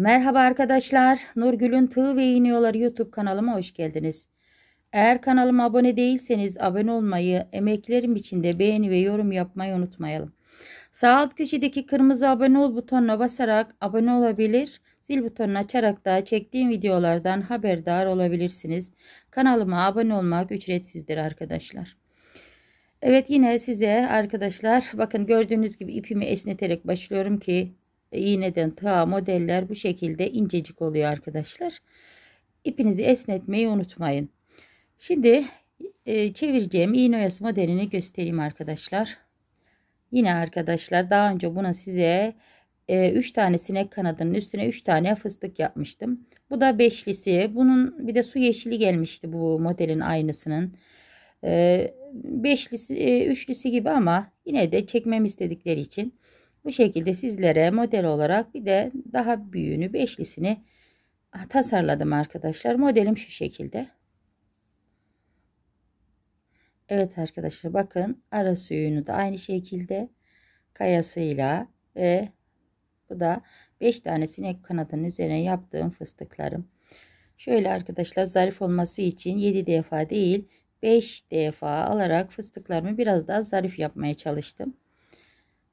Merhaba arkadaşlar. Nurgül'ün Tığ ve İğniyorlar YouTube kanalıma hoş geldiniz. Eğer kanalıma abone değilseniz abone olmayı, emeklerim için de beğeni ve yorum yapmayı unutmayalım. Sağ alt köşedeki kırmızı abone ol butonuna basarak abone olabilir, zil butonunu açarak da çektiğim videolardan haberdar olabilirsiniz. Kanalıma abone olmak ücretsizdir arkadaşlar. Evet yine size arkadaşlar bakın gördüğünüz gibi ipimi esneterek başlıyorum ki e, iğneden ta modeller bu şekilde incecik oluyor arkadaşlar. İpinizi esnetmeyi unutmayın. Şimdi e, çevireceğim iğne oyası modelini göstereyim arkadaşlar. Yine arkadaşlar daha önce buna size 3 e, tane sinek kanadının üstüne 3 tane fıstık yapmıştım. Bu da beşlisi. Bunun bir de su yeşili gelmişti bu modelin aynısının. E, beşlisi, üçlüsü gibi ama yine de çekmem istedikleri için bu şekilde sizlere model olarak bir de daha büyüğünü beşlisini tasarladım arkadaşlar. Modelim şu şekilde. Evet arkadaşlar bakın ara suyunu da aynı şekilde kayasıyla ve bu da 5 tane sinek kanadının üzerine yaptığım fıstıklarım. Şöyle arkadaşlar zarif olması için 7 defa değil 5 defa alarak fıstıklarımı biraz daha zarif yapmaya çalıştım.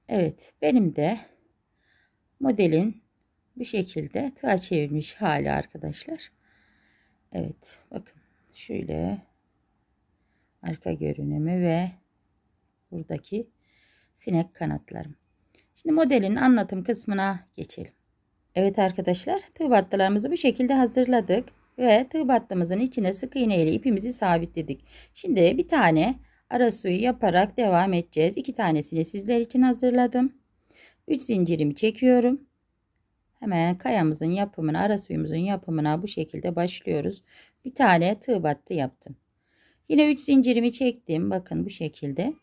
Evet benim de modelin bu şekilde tığa çevirmiş hali arkadaşlar. Evet bakın şöyle arka görünümü ve buradaki sinek kanatlarım. Şimdi modelin anlatım kısmına geçelim. Evet arkadaşlar tığ battılarımızı bu şekilde hazırladık ve tığ battımızın içine sık iğne ile ipimizi sabitledik. Şimdi bir tane ara suyu yaparak devam edeceğiz. İki tanesini sizler için hazırladım. 3 zincirimi çekiyorum. Hemen kayamızın yapımına, ara suyumuzun yapımına bu şekilde başlıyoruz. Bir tane tığ battı yaptım. Yine 3 zincirimi çektim. Bakın bu şekilde.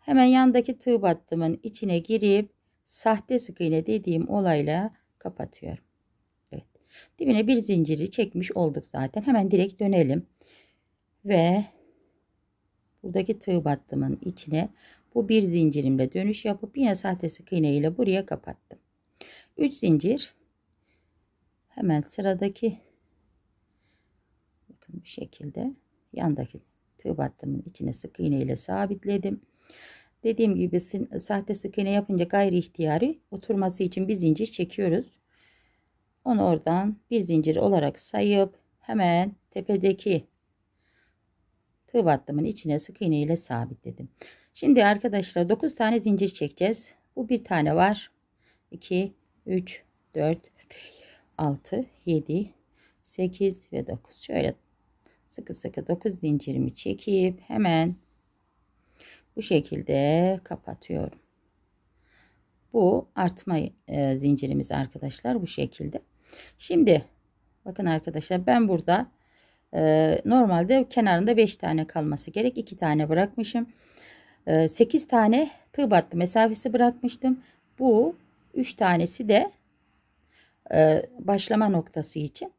Hemen yandaki tığ battımın içine girip sahte sık iğne dediğim olayla kapatıyorum. Evet. Dibine bir zinciri çekmiş olduk zaten. Hemen direkt dönelim. Ve buradaki tığ battımın içine bu bir zincirimle dönüş yapıp yine sahte sık iğne ile buraya kapattım. 3 zincir hemen sıradaki bakın bu şekilde yandaki tığ battımın içine sık iğne ile sabitledim. Dediğim gibi sahte sık iğne yapınca gayri ihtiyari oturması için bir zincir çekiyoruz. Onu oradan bir zincir olarak sayıp hemen tepedeki tığ battımın içine sık iğne ile sabitledim. Şimdi arkadaşlar 9 tane zincir çekeceğiz. Bu bir tane var. 2, 3, 4, 6, 7, 8 ve 9. Şöyle sıkı sıkı 9 zincirimi çekip hemen bu şekilde kapatıyorum. Bu artma e, zincirimiz arkadaşlar bu şekilde. Şimdi bakın arkadaşlar ben burada normalde kenarında 5 tane kalması gerek. 2 tane bırakmışım. Ee, 8 tane tığ battı mesafesi bırakmıştım. Bu 3 tanesi de başlama noktası için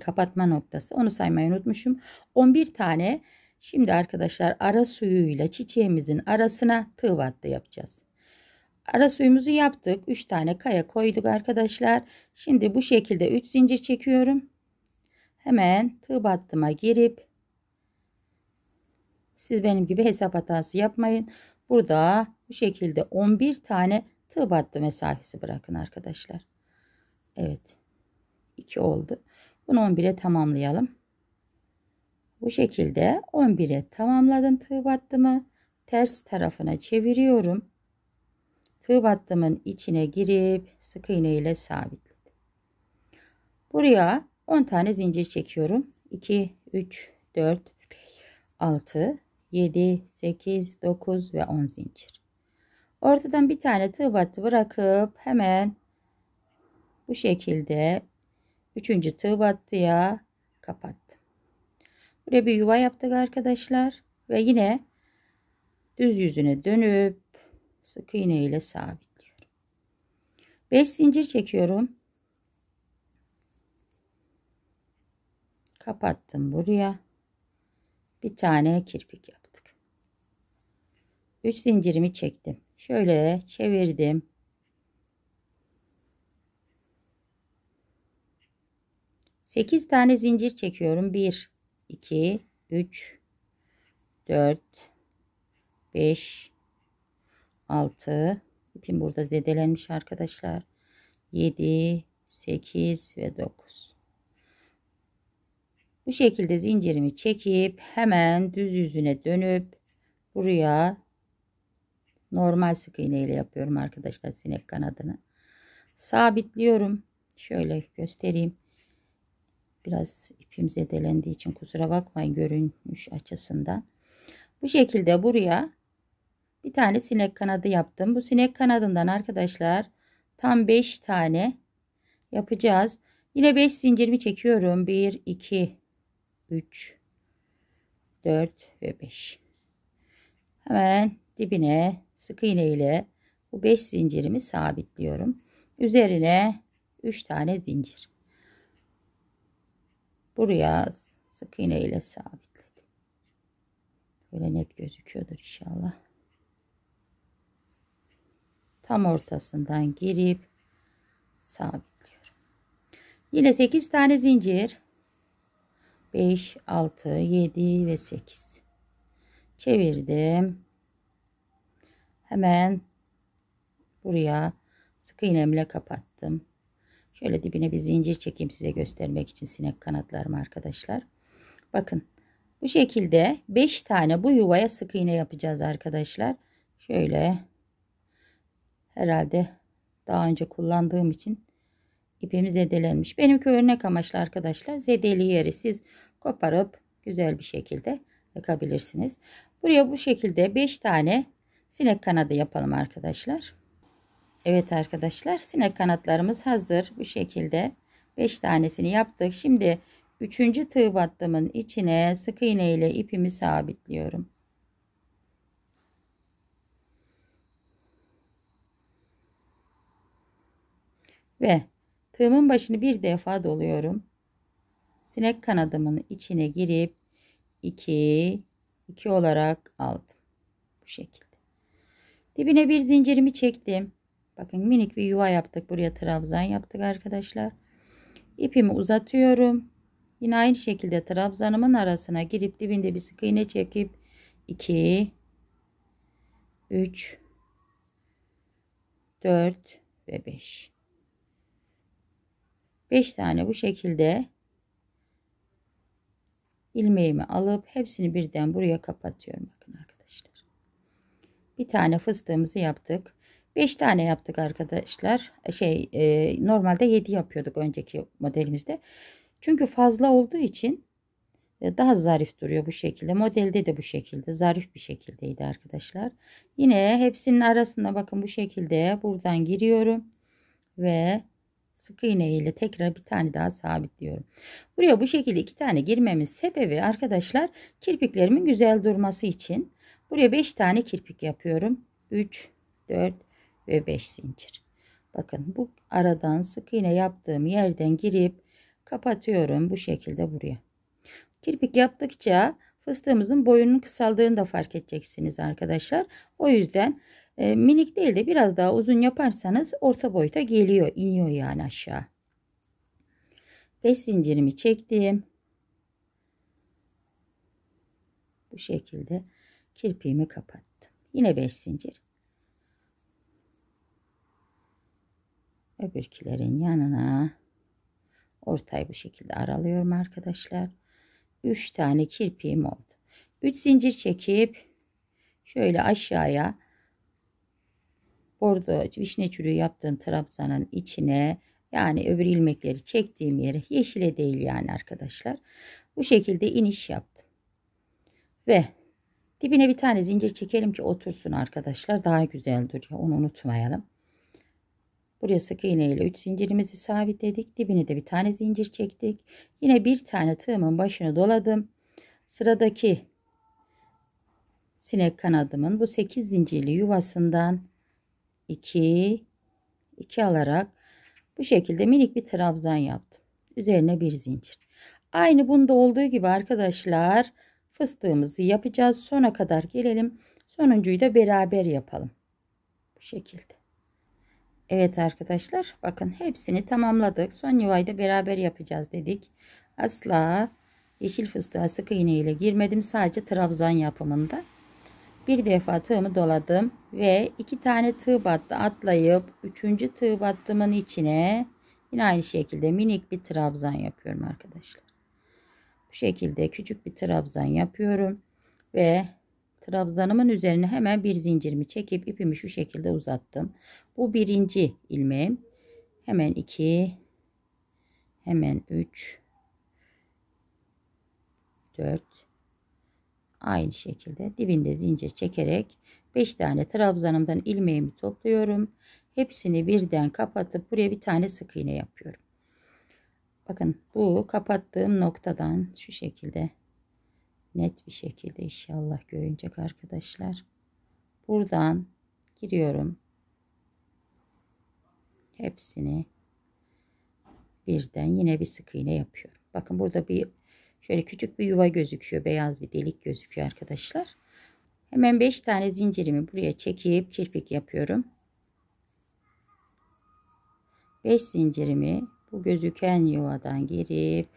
kapatma noktası. Onu saymayı unutmuşum. 11 tane şimdi arkadaşlar ara suyuyla çiçeğimizin arasına tığ battı yapacağız. Ara suyumuzu yaptık. 3 tane kaya koyduk arkadaşlar. Şimdi bu şekilde 3 zincir çekiyorum. Hemen tığ battıma girip siz benim gibi hesap hatası yapmayın. Burada bu şekilde 11 tane tığ battı mesafesi bırakın arkadaşlar. Evet. 2 oldu. Bunu 11'e tamamlayalım. Bu şekilde 11'e tamamladım tığ battımı. Ters tarafına çeviriyorum. Tığ battımın içine girip sık iğne ile sabitledim. Buraya 10 tane zincir çekiyorum. 2, 3, 4, 6, 7, 8, 9 ve 10 zincir. Ortadan bir tane tığ battı bırakıp hemen bu şekilde 3. tığ battıya kapattım. Buraya bir yuva yaptık arkadaşlar ve yine düz yüzüne dönüp sık iğne ile sabitliyorum. 5 zincir çekiyorum. kapattım buraya bir tane kirpik yaptık 3 zincirimi çektim şöyle çevirdim Sekiz tane zincir çekiyorum. Bir, iki, üç, dört, beş, altı. ipim burada zedelenmiş arkadaşlar. Yedi, sekiz ve dokuz. Bu şekilde zincirimi çekip hemen düz yüzüne dönüp buraya normal sık iğne ile yapıyorum arkadaşlar sinek kanadını. Sabitliyorum. Şöyle göstereyim. Biraz ipim zedelendiği için kusura bakmayın görünüş açısından. Bu şekilde buraya bir tane sinek kanadı yaptım. Bu sinek kanadından arkadaşlar tam 5 tane yapacağız. Yine 5 zincirimi çekiyorum. 1, 2, 3 4 ve 5 hemen dibine sık iğne ile bu 5 zincirimi sabitliyorum üzerine 3 tane zincir buraya sık iğne ile sabitledim böyle net gözüküyordur inşallah tam ortasından girip sabitliyorum yine 8 tane zincir 5, 6, 7 ve 8. Çevirdim. Hemen buraya sık iğnemle kapattım. Şöyle dibine bir zincir çekeyim size göstermek için sinek kanatlarım arkadaşlar. Bakın bu şekilde 5 tane bu yuvaya sık iğne yapacağız arkadaşlar. Şöyle herhalde daha önce kullandığım için ipim zedelenmiş. Benimki örnek amaçlı arkadaşlar. Zedeli yeri siz koparıp güzel bir şekilde yakabilirsiniz. Buraya bu şekilde 5 tane sinek kanadı yapalım arkadaşlar. Evet arkadaşlar sinek kanatlarımız hazır. Bu şekilde 5 tanesini yaptık. Şimdi 3. tığ battımın içine sık iğne ile ipimi sabitliyorum. Ve Tığımın başını bir defa doluyorum. Sinek kanadımın içine girip 2 2 olarak aldım. Bu şekilde. Dibine bir zincirimi çektim. Bakın minik bir yuva yaptık. Buraya trabzan yaptık arkadaşlar. İpimi uzatıyorum. Yine aynı şekilde trabzanımın arasına girip dibinde bir sık iğne çekip 2 3 4 ve 5 5 tane bu şekilde ilmeğimi alıp hepsini birden buraya kapatıyorum bakın arkadaşlar. Bir tane fıstığımızı yaptık. 5 tane yaptık arkadaşlar. Şey e, normalde 7 yapıyorduk önceki modelimizde. Çünkü fazla olduğu için e, daha zarif duruyor bu şekilde. Modelde de bu şekilde zarif bir şekildeydi arkadaşlar. Yine hepsinin arasında bakın bu şekilde buradan giriyorum ve sık iğne ile tekrar bir tane daha sabitliyorum. Buraya bu şekilde iki tane girmemin sebebi arkadaşlar kirpiklerimin güzel durması için. Buraya 5 tane kirpik yapıyorum. 3, 4 ve 5 zincir. Bakın bu aradan sık iğne yaptığım yerden girip kapatıyorum bu şekilde buraya. Kirpik yaptıkça fıstığımızın boyunun kısaldığını da fark edeceksiniz arkadaşlar. O yüzden ee, minik değil de biraz daha uzun yaparsanız orta boyuta geliyor. iniyor yani aşağı. 5 zincirimi çektim. Bu şekilde kirpiğimi kapattım. Yine 5 zincir. Öbürkilerin yanına ortayı bu şekilde aralıyorum arkadaşlar. 3 tane kirpiğim oldu. 3 zincir çekip şöyle aşağıya bordo vişne çürüğü yaptığım trabzanın içine yani öbür ilmekleri çektiğim yere yeşile değil yani arkadaşlar. Bu şekilde iniş yaptım. Ve dibine bir tane zincir çekelim ki otursun arkadaşlar. Daha güzel duruyor. Onu unutmayalım. Buraya sık iğne ile 3 zincirimizi sabitledik. Dibine de bir tane zincir çektik. Yine bir tane tığımın başını doladım. Sıradaki sinek kanadımın bu 8 zincirli yuvasından 2 2 alarak bu şekilde minik bir trabzan yaptım. Üzerine bir zincir. Aynı bunda olduğu gibi arkadaşlar fıstığımızı yapacağız. Sona kadar gelelim. Sonuncuyu da beraber yapalım. Bu şekilde. Evet arkadaşlar bakın hepsini tamamladık. Son yuvayı da beraber yapacağız dedik. Asla yeşil fıstığa sık iğne ile girmedim. Sadece trabzan yapımında. Bir defa tığımı doladım ve iki tane tığ battı atlayıp üçüncü tığ battımın içine yine aynı şekilde minik bir trabzan yapıyorum arkadaşlar. Bu şekilde küçük bir trabzan yapıyorum ve trabzanımın üzerine hemen bir zincirimi çekip ipimi şu şekilde uzattım. Bu birinci ilmeğim. Hemen iki, hemen üç, dört, aynı şekilde dibinde zincir çekerek 5 tane trabzanımdan ilmeğimi topluyorum. Hepsini birden kapatıp buraya bir tane sık iğne yapıyorum. Bakın bu kapattığım noktadan şu şekilde net bir şekilde inşallah görünecek arkadaşlar. Buradan giriyorum. Hepsini birden yine bir sık iğne yapıyorum. Bakın burada bir Şöyle küçük bir yuva gözüküyor. Beyaz bir delik gözüküyor arkadaşlar. Hemen 5 tane zincirimi buraya çekip kirpik yapıyorum. 5 zincirimi bu gözüken yuvadan girip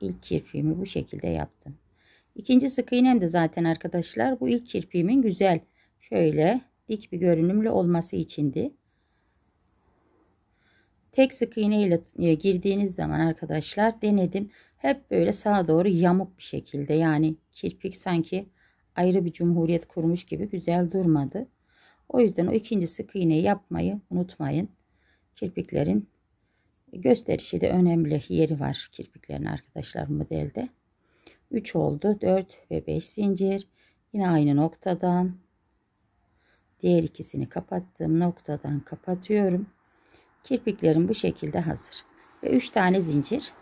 ilk kirpiğimi bu şekilde yaptım. İkinci sık iğnem de zaten arkadaşlar bu ilk kirpiğimin güzel şöyle dik bir görünümlü olması içindi. Tek sık iğne ile e, girdiğiniz zaman arkadaşlar denedim hep böyle sağa doğru yamuk bir şekilde yani kirpik sanki ayrı bir cumhuriyet kurmuş gibi güzel durmadı. O yüzden o ikinci sık iğneyi yapmayı unutmayın. Kirpiklerin gösterişi de önemli yeri var kirpiklerin arkadaşlar modelde. 3 oldu 4 ve 5 zincir yine aynı noktadan diğer ikisini kapattığım noktadan kapatıyorum kirpiklerim bu şekilde hazır ve 3 tane zincir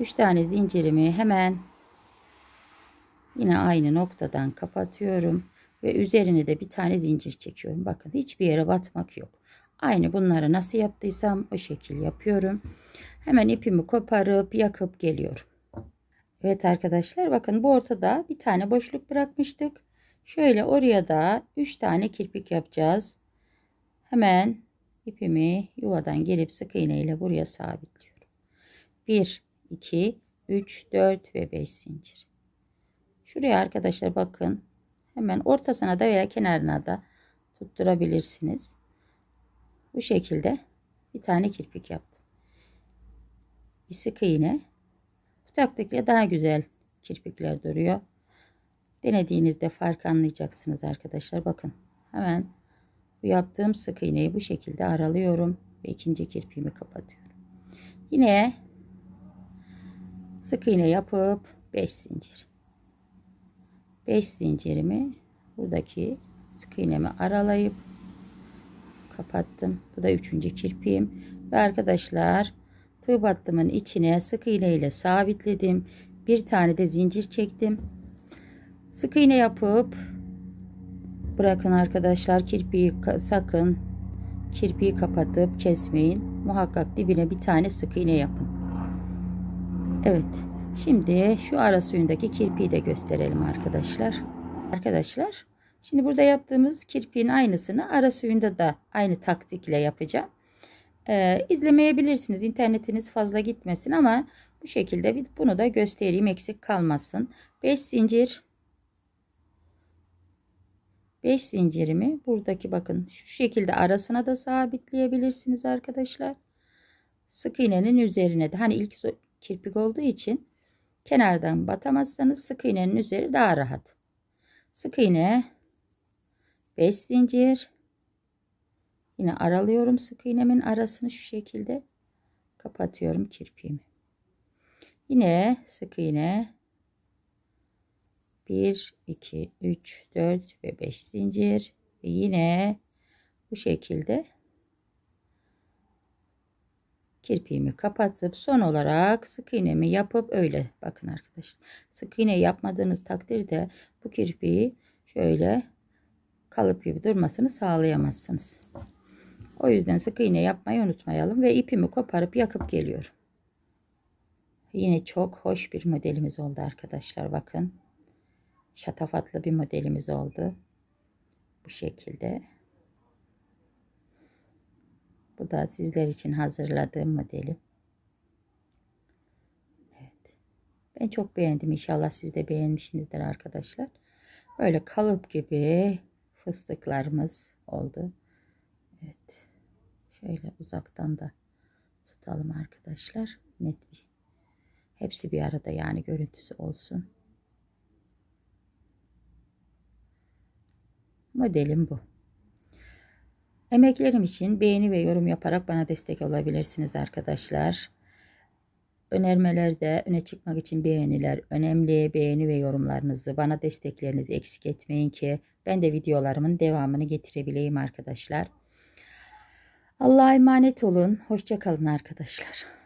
3 tane zincirimi hemen yine aynı noktadan kapatıyorum ve üzerine de bir tane zincir çekiyorum. Bakın hiçbir yere batmak yok. Aynı bunları nasıl yaptıysam o şekil yapıyorum. Hemen ipimi koparıp yakıp geliyorum. Evet arkadaşlar bakın bu ortada bir tane boşluk bırakmıştık. Şöyle oraya da 3 tane kirpik yapacağız. Hemen ipimi yuvadan gelip sık iğne ile buraya sabitliyorum. 1 2, 3, 4 ve 5 zincir. Şuraya arkadaşlar bakın. Hemen ortasına da veya kenarına da tutturabilirsiniz. Bu şekilde bir tane kirpik yaptım. Bir sık iğne. Bu taktikle daha güzel kirpikler duruyor. Denediğinizde fark anlayacaksınız arkadaşlar. Bakın hemen bu yaptığım sık iğneyi bu şekilde aralıyorum ve ikinci kirpiğimi kapatıyorum. Yine sık iğne yapıp 5 zincir 5 zincirimi buradaki sık iğnemi aralayıp kapattım bu da üçüncü kirpiğim ve arkadaşlar tığ battımın içine sık iğne ile sabitledim bir tane de zincir çektim sık iğne yapıp bırakın arkadaşlar kirpiği sakın kirpiği kapatıp kesmeyin muhakkak dibine bir tane sık iğne yapın Evet. Şimdi şu ara suyundaki kirpiği de gösterelim arkadaşlar. Arkadaşlar şimdi burada yaptığımız kirpiğin aynısını ara suyunda da aynı taktikle yapacağım. Ee, izlemeyebilirsiniz. İnternetiniz fazla gitmesin ama bu şekilde bunu da göstereyim eksik kalmasın. 5 zincir 5 zincirimi buradaki bakın şu şekilde arasına da sabitleyebilirsiniz arkadaşlar. Sık iğnenin üzerine de hani ilk kirpik olduğu için kenardan batamazsanız sık iğnenin üzeri daha rahat. Sık iğne 5 zincir yine aralıyorum sık iğnemin arasını şu şekilde kapatıyorum kirpiğimi. Yine sık iğne 1 2 3 4 ve 5 zincir ve yine bu şekilde kirpiğimi kapatıp son olarak sık iğnemi yapıp öyle bakın arkadaşlar. Sık iğne yapmadığınız takdirde bu kirpiği şöyle kalıp gibi durmasını sağlayamazsınız. O yüzden sık iğne yapmayı unutmayalım ve ipimi koparıp yakıp geliyorum. Yine çok hoş bir modelimiz oldu arkadaşlar bakın. Şatafatlı bir modelimiz oldu. Bu şekilde. Bu da sizler için hazırladığım modelim. Evet. Ben çok beğendim. İnşallah siz de beğenmişsinizdir arkadaşlar. Böyle kalıp gibi fıstıklarımız oldu. Evet. Şöyle uzaktan da tutalım arkadaşlar. Net bir. Hepsi bir arada yani görüntüsü olsun. Modelim bu. Emeklerim için beğeni ve yorum yaparak bana destek olabilirsiniz arkadaşlar. Önermelerde öne çıkmak için beğeniler önemli. Beğeni ve yorumlarınızı bana desteklerinizi eksik etmeyin ki ben de videolarımın devamını getirebileyim arkadaşlar. Allah'a emanet olun. Hoşçakalın arkadaşlar.